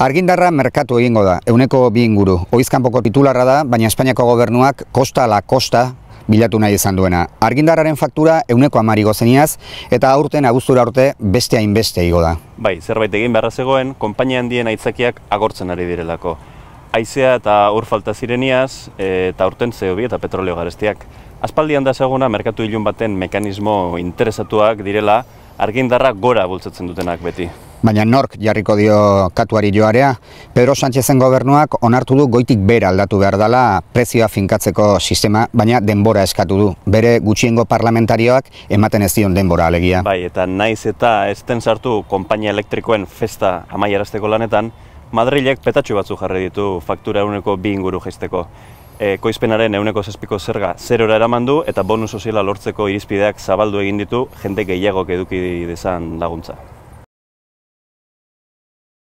Argindarra merkatu egingo da, euneko bi inguru. Oizkanpoko titularra da, baina Espainiako gobernuak kosta la kosta bilatu nahi izan duena. Argindarraren faktura euneko amari gozeniaz, eta aurten agustura aurte beste hainbeste igo da. Bai, zerbait egin beharra zegoen, konpainia handien aitzakiak agortzen ari direlako aizea eta hor falta zireniaz, e, eta urten zehobi eta petroleo garestiak. Aspaldian da merkatu ilun baten mekanismo interesatuak direla, argindarra gora bultzatzen dutenak beti. Baina nork jarriko dio katuari joarea, Pedro Sánchezen gobernuak onartu du goitik bera aldatu behar dela prezioa finkatzeko sistema, baina denbora eskatu du. Bere gutxiengo parlamentarioak ematen ez dion denbora alegia. Bai, eta naiz eta ezten sartu konpainia elektrikoen festa amaiarazteko lanetan, Madrilek petatxu batzu jarri ditu faktura eguneko bi inguru jaizteko. E, koizpenaren eguneko zazpiko zerga zerora eraman du eta bonus soziala lortzeko irizpideak zabaldu egin ditu jende gehiagok eduki dezan laguntza.